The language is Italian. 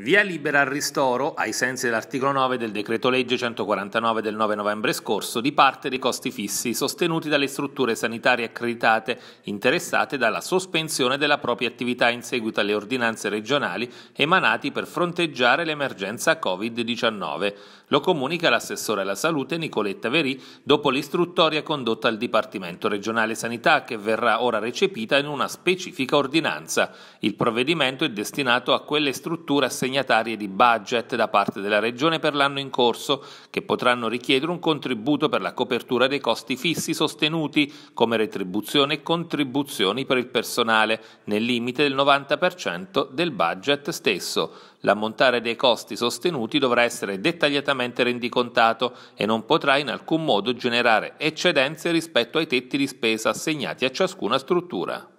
Via libera al ristoro, ai sensi dell'articolo 9 del decreto legge 149 del 9 novembre scorso, di parte dei costi fissi sostenuti dalle strutture sanitarie accreditate interessate dalla sospensione della propria attività in seguito alle ordinanze regionali emanati per fronteggiare l'emergenza Covid-19. Lo comunica l'assessore alla salute Nicoletta Verì dopo l'istruttoria condotta al Dipartimento regionale sanità che verrà ora recepita in una specifica ordinanza. Il provvedimento è destinato a quelle strutture assegnate assegnatarie di budget da parte della Regione per l'anno in corso, che potranno richiedere un contributo per la copertura dei costi fissi sostenuti, come retribuzione e contribuzioni per il personale, nel limite del 90% del budget stesso. L'ammontare dei costi sostenuti dovrà essere dettagliatamente rendicontato e non potrà in alcun modo generare eccedenze rispetto ai tetti di spesa assegnati a ciascuna struttura.